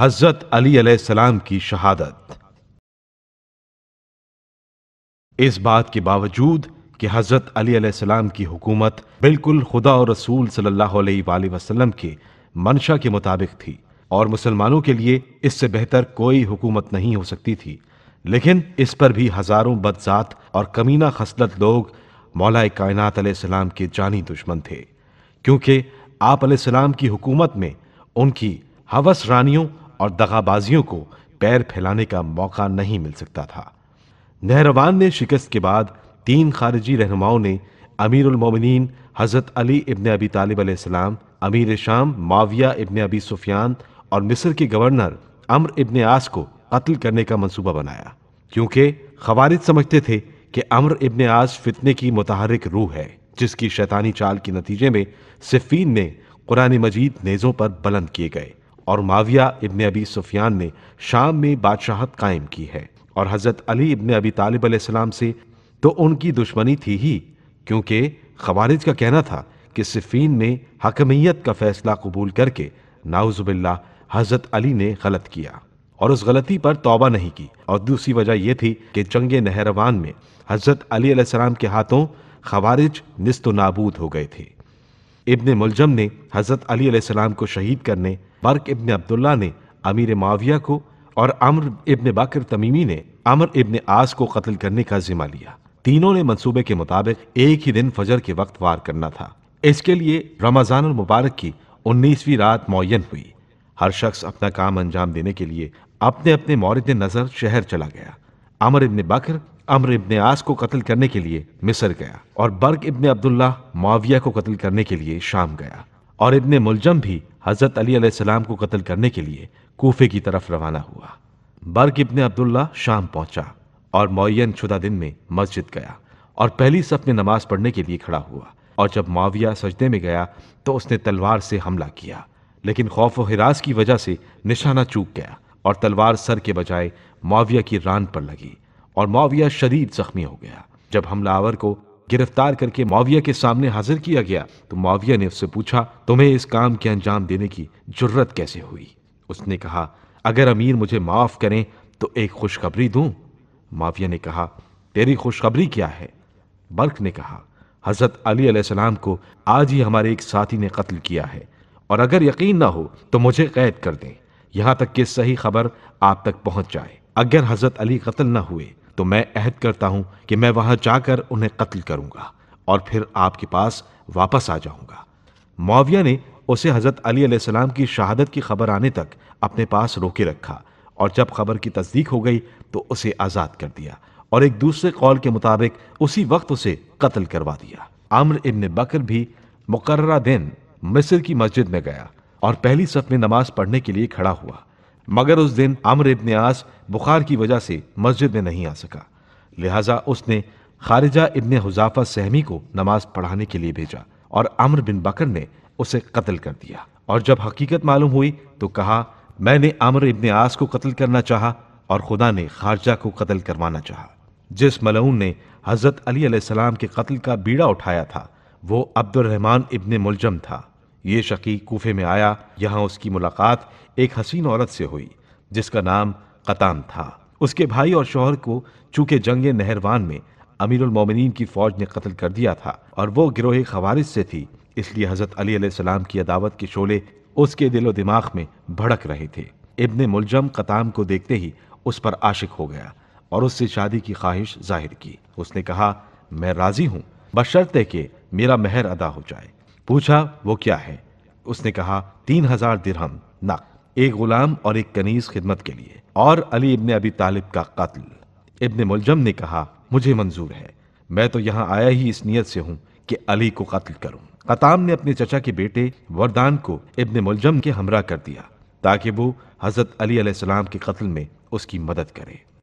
حضرت علی علیہ السلام کی شہادت اس بات کے باوجود کہ حضرت علی علیہ السلام کی حکومت بالکل خدا اور رسول صلی اللہ علیہ وآلہ وسلم کے منشا کے مطابق تھی اور مسلمانوں کے لیے اس سے بہتر کوئی حکومت نہیں ہو سکتی تھی لیکن اس پر بھی ہزاروں بدذات اور کمینہ خصلت لوگ مولا کائنات علیہ السلام کے جانی دشمن تھے کیونکہ آپ علیہ السلام کی حکومت میں ان کی حوث رانیوں اور دغا بازیوں کو پیر پھیلانے کا موقع نہیں مل سکتا تھا نہروان نے شکست کے بعد تین خارجی رہنماؤں نے امیر المومنین حضرت علی ابن ابی طالب علیہ السلام امیر شام ماویہ ابن ابی سفیان اور مصر کے گورنر امر ابن آس کو قتل کرنے کا منصوبہ بنایا کیونکہ خوارد سمجھتے تھے کہ امر ابن آس فتنے کی متحرک روح ہے جس کی شیطانی چال کے نتیجے میں صفین نے قرآن مجید نیزوں پر بلند کیے گئے اور معاویہ ابن ابی سفیان نے شام میں بادشاہت قائم کی ہے اور حضرت علی ابن ابی طالب علیہ السلام سے تو ان کی دشمنی تھی ہی کیونکہ خوارج کا کہنا تھا کہ صفین نے حکمیت کا فیصلہ قبول کر کے ناؤز باللہ حضرت علی نے غلط کیا اور اس غلطی پر توبہ نہیں کی اور دوسری وجہ یہ تھی کہ جنگ نہروان میں حضرت علی علیہ السلام کے ہاتھوں خوارج نست و نابود ہو گئے تھے ابن ملجم نے حضرت علی علیہ السلام کو شہید کرنے برق ابن عبداللہ نے امیر معاویہ کو اور ابن ابن باکر تمیمی نے نے آس کو قتل کرنے کا ذمہ لیا تینوں منصوبے کے مطابق ایک ہی دن فجر کے وقت وار کرنا تھا اس کے لیے رمضان المبارک کی انیسویں رات معین ہوئی ہر شخص اپنا کام انجام دینے کے لیے اپنے اپنے مورد نظر شہر چلا گیا امر ابن بکر امر ابن آس کو قتل کرنے کے لیے مصر گیا اور برق ابن عبداللہ معاویہ کو قتل کرنے کے لیے شام گیا اور ابن ملجم بھی حضرت علی علیہ السلام کو قتل کرنے کے لیے کوفے کی طرف روانہ ہوا برق ابن عبداللہ شام پہنچا اور معین شدہ دن میں مسجد گیا اور پہلی صف میں نماز پڑھنے کے لیے کھڑا ہوا اور جب معاویہ سجدے میں گیا تو اس نے تلوار سے حملہ کیا لیکن خوف و حراس کی وجہ سے نشانہ چوک گیا اور تلوار سر کے بجائے معاویہ کی ران پر لگی اور معاویہ شدید زخمی ہو گیا جب حملہ آور کو گرفتار کر کے معاویہ کے سامنے حاضر کیا گیا تو معاویہ نے اس سے پوچھا تمہیں اس کام کے انجام دینے کی جرت کیسے ہوئی اس نے کہا اگر امیر مجھے معاف کریں تو ایک خوشخبری دوں معاویہ نے کہا تیری خوشخبری کیا ہے برک نے کہا حضرت علی علیہ السلام کو آج ہی ہمارے ایک ساتھی نے قتل کیا ہے اور اگر یقین نہ ہو تو مجھے قید کر دیں یہاں تک کہ صحیح خبر آپ تک پہنچ جائے اگر حضرت علی قتل نہ ہوئے تو میں عہد کرتا ہوں کہ میں وہاں جا کر انہیں قتل کروں گا اور پھر آپ کے پاس واپس آ جاؤں گا معاویہ نے اسے حضرت علی علیہ السلام کی شہادت کی خبر آنے تک اپنے پاس روکے رکھا اور جب خبر کی تصدیق ہو گئی تو اسے آزاد کر دیا اور ایک دوسرے قول کے مطابق اسی وقت اسے قتل کروا دیا عمر ابن بکر بھی مقررہ دن مصر کی مسجد میں گیا اور پہلی صف میں نماز پڑھنے کے لیے کھڑا ہوا مگر اس دن امر ابن آس بخار کی وجہ سے مسجد میں نہیں آ سکا لہٰذا اس نے خارجہ ابن حضافہ سہمی کو نماز پڑھانے کے لیے بھیجا اور امر بن بکر نے اسے قتل کر دیا اور جب حقیقت معلوم ہوئی تو کہا میں نے امر ابن آس کو قتل کرنا چاہا اور خدا نے خارجہ کو قتل کروانا چاہا جس ملعون نے حضرت علی علیہ السلام کے قتل کا بیڑا اٹھایا تھا وہ عبد الرحمن ابن ملجم تھا یہ شقی کوفے میں آیا یہاں اس کی ملاقات ایک حسین عورت سے ہوئی جس کا نام قطان تھا اس کے بھائی اور شوہر کو چونکہ جنگ نہروان میں امیر المومنین کی فوج نے قتل کر دیا تھا اور وہ گروہ خوارج سے تھی اس لیے حضرت علی علیہ السلام کی عداوت کے شعلے اس کے دل و دماغ میں بھڑک رہے تھے ابن ملجم قطام کو دیکھتے ہی اس پر عاشق ہو گیا اور اس سے شادی کی خواہش ظاہر کی اس نے کہا میں راضی ہوں بشرطے ہے کہ میرا مہر ادا ہو جائے پوچھا وہ کیا ہے اس نے کہا تین ہزار درہم ایک غلام اور ایک کنیز خدمت کے لیے اور علی ابن ابی طالب کا قتل ابن ملجم نے کہا مجھے منظور ہے میں تو یہاں آیا ہی اس نیت سے ہوں کہ علی کو قتل کروں قطام نے اپنے چچا کے بیٹے وردان کو ابن ملجم کے ہمراہ کر دیا تاکہ وہ حضرت علی علیہ السلام کے قتل میں اس کی مدد کرے